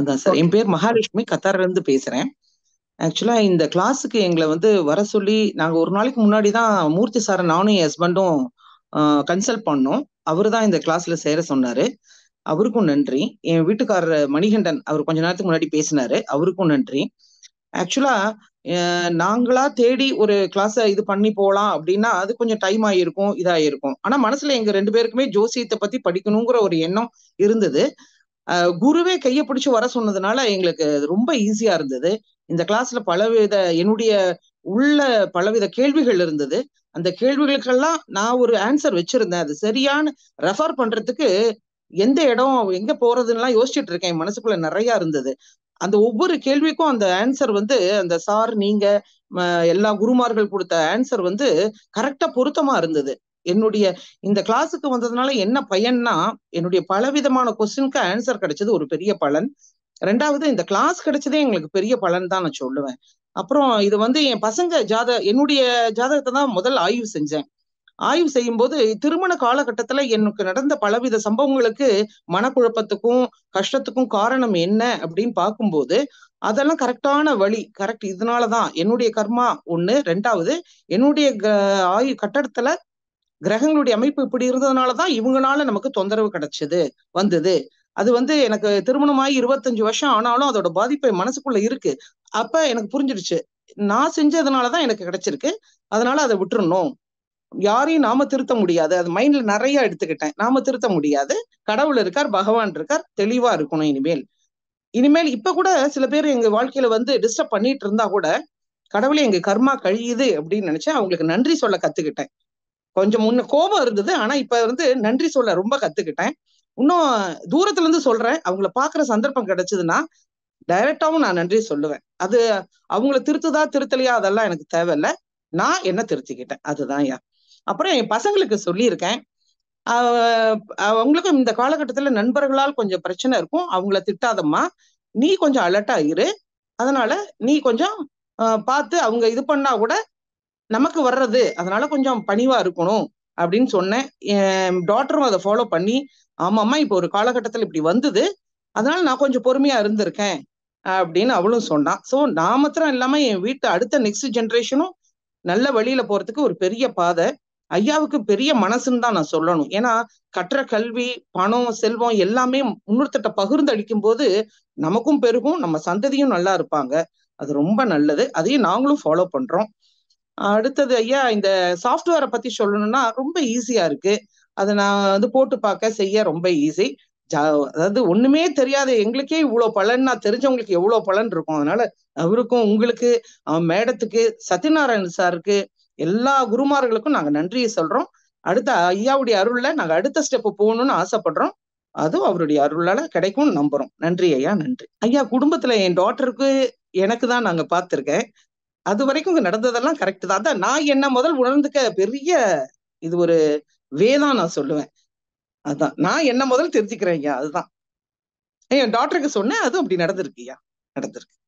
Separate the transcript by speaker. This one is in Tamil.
Speaker 1: அதான் சார் என் பேர் மகாலட்சுமி கத்தார்ல இருந்து பேசுறேன் ஆக்சுவலா இந்த கிளாஸுக்கு எங்களை வந்து வர சொல்லி நாங்க ஒரு நாளைக்கு முன்னாடி தான் மூர்த்தி சார நானும் என் ஹஸ்பண்டும் கன்சல்ட் பண்ணோம் அவரு தான் இந்த கிளாஸ்ல சேர சொன்னாரு அவருக்கும் நன்றி என் வீட்டுக்காரர் மணிகண்டன் அவர் கொஞ்ச நேரத்துக்கு முன்னாடி பேசினாரு அவருக்கும் நன்றி ஆக்சுவலா நாங்களா தேடி ஒரு கிளாஸ் இது பண்ணி போகலாம் அப்படின்னா அது கொஞ்சம் டைம் ஆயிருக்கும் இதாயிருக்கும் ஆனா மனசுல எங்க ரெண்டு பேருக்குமே ஜோசியத்தை பத்தி படிக்கணுங்கிற ஒரு எண்ணம் இருந்தது குருவே கையை பிடிச்சி வர சொன்னதுனால எங்களுக்கு ரொம்ப ஈஸியா இருந்தது இந்த கிளாஸ்ல பலவித என்னுடைய உள்ள பலவித கேள்விகள் இருந்தது அந்த கேள்விகளுக்கெல்லாம் நான் ஒரு ஆன்சர் வச்சிருந்தேன் அது சரியான ரெஃபர் பண்றதுக்கு எந்த இடம் எங்க எல்லாம் யோசிச்சுட்டு இருக்கேன் என் மனசுக்குள்ள நிறைய இருந்தது அந்த ஒவ்வொரு கேள்விக்கும் அந்த ஆன்சர் வந்து அந்த சார் நீங்க எல்லா குருமார்கள் கொடுத்த ஆன்சர் வந்து கரெக்டா பொருத்தமா இருந்தது என்னுடைய இந்த கிளாஸுக்கு வந்ததுனால என்ன பயன்னா என்னுடைய பலவிதமான கொஸ்டினுக்கு ஆன்சர் கிடைச்சது ஒரு பெரிய பலன் ரெண்டாவது இந்த கிளாஸ் கிடைச்சதே எங்களுக்கு பெரிய பலன் தான் நான் சொல்லுவேன் அப்புறம் இது வந்து என் பசங்க ஜாத என்னுடைய ஜாதகத்தை தான் முதல் ஆய்வு செஞ்சேன் ஆய்வு செய்யும் போது திருமண காலகட்டத்துல எனக்கு நடந்த பலவித சம்பவங்களுக்கு மனக்குழப்பத்துக்கும் கஷ்டத்துக்கும் காரணம் என்ன அப்படின்னு பார்க்கும்போது அதெல்லாம் கரெக்டான வழி கரெக்ட் இதனாலதான் என்னுடைய கர்மா ஒண்ணு ரெண்டாவது என்னுடைய ஆயு கட்டடத்துல கிரகங்களுடைய அமைப்பு இப்படி இருந்ததுனாலதான் இவங்கனால நமக்கு தொந்தரவு கிடைச்சது வந்தது அது வந்து எனக்கு திருமணமாகி இருபத்தஞ்சு வருஷம் ஆனாலும் அதோட பாதிப்பு மனசுக்குள்ள இருக்கு அப்ப எனக்கு புரிஞ்சிருச்சு நான் செஞ்சதுனாலதான் எனக்கு கிடைச்சிருக்கு அதனால அதை விட்டுருணும் யாரையும் நாம திருத்த முடியாது அது மைண்ட்ல நிறைய எடுத்துக்கிட்டேன் நாம திருத்த முடியாது கடவுள் இருக்கார் பகவான் இருக்கார் தெளிவா இருக்கணும் இனிமேல் இனிமேல் இப்ப கூட சில பேர் எங்க வாழ்க்கையில வந்து டிஸ்டர்ப் பண்ணிட்டு இருந்தா கூட கடவுளே எங்க கர்மா கழியுது அப்படின்னு நினைச்சேன் அவங்களுக்கு நன்றி சொல்ல கத்துக்கிட்டேன் கொஞ்சம் முன்ன கோபம் இருந்தது ஆனா இப்ப வந்து நன்றி சொல்ல ரொம்ப கத்துக்கிட்டேன் இன்னும் தூரத்துல இருந்து சொல்றேன் அவங்கள பாக்குற சந்தர்ப்பம் கிடைச்சதுன்னா டைரக்டாவும் நான் நன்றி சொல்லுவேன் அது அவங்கள திருத்துதா திருத்தலையா அதெல்லாம் எனக்கு தேவையில்ல நான் என்ன திருத்திக்கிட்டேன் அதுதான் யா அப்புறம் என் பசங்களுக்கு சொல்லியிருக்கேன் அவங்களுக்கும் இந்த காலகட்டத்துல நண்பர்களால் கொஞ்சம் பிரச்சனை இருக்கும் அவங்கள திட்டாதம்மா நீ கொஞ்சம் அலர்ட்டா இரு அதனால நீ கொஞ்சம் பார்த்து அவங்க இது பண்ணா கூட நமக்கு வர்றது அதனால கொஞ்சம் பணிவா இருக்கணும் அப்படின்னு சொன்னேன் டாக்டரும் அதை ஃபாலோ பண்ணி ஆமாம்மா இப்போ ஒரு காலகட்டத்தில் இப்படி வந்தது அதனால நான் கொஞ்சம் பொறுமையா இருந்திருக்கேன் அப்படின்னு அவளும் சொன்னான் ஸோ நான் மாத்திரம் இல்லாம என் வீட்டு அடுத்த நெக்ஸ்ட் ஜென்ரேஷனும் நல்ல வழியில போறதுக்கு ஒரு பெரிய பாதை ஐயாவுக்கு பெரிய மனசுன்னு தான் நான் சொல்லணும் ஏன்னா கற்ற கல்வி பணம் செல்வம் எல்லாமே முன்னொருத்தட்ட பகிர்ந்து அளிக்கும் போது நமக்கும் பெருகும் நம்ம சந்ததியும் நல்லா இருப்பாங்க அது ரொம்ப நல்லது அதையும் நாங்களும் ஃபாலோ பண்றோம் அடுத்தது ஐயா இந்த சாஃப்ட்வேரை பத்தி சொல்லணும்னா ரொம்ப ஈஸியா இருக்கு அதை நான் வந்து போட்டு பார்க்க செய்ய ரொம்ப ஈஸி அதாவது ஒண்ணுமே தெரியாத எங்களுக்கே இவ்வளவு பலன் நான் தெரிஞ்சவங்களுக்கு எவ்வளவு பலன் இருக்கும் அதனால அவருக்கும் உங்களுக்கு மேடத்துக்கு சத்யநாராயண் சாருக்கு எல்லா குருமார்களுக்கும் நாங்க நன்றியை சொல்றோம் அடுத்த ஐயாவுடைய அருள்ல நாங்க அடுத்த ஸ்டெப் போகணும்னு ஆசைப்படுறோம் அதுவும் அவருடைய அருளால கிடைக்கும்னு நம்புறோம் நன்றி ஐயா நன்றி ஐயா குடும்பத்துல என் டாட்டருக்கு எனக்கு தான் நாங்க பார்த்துருக்கேன் அது வரைக்கும் நடந்ததெல்லாம் கரெக்ட் தான் அதான் நான் என்ன முதல் உணர்ந்துக்க பெரிய இது ஒரு வேதா நான் சொல்லுவேன் அதான் நான் என்ன முதல் தெரிஞ்சுக்கிறேன் ஐயா அதுதான் என் டாக்டருக்கு சொன்னேன் அதுவும் அப்படி நடந்திருக்கு ஐயா நடந்திருக்கு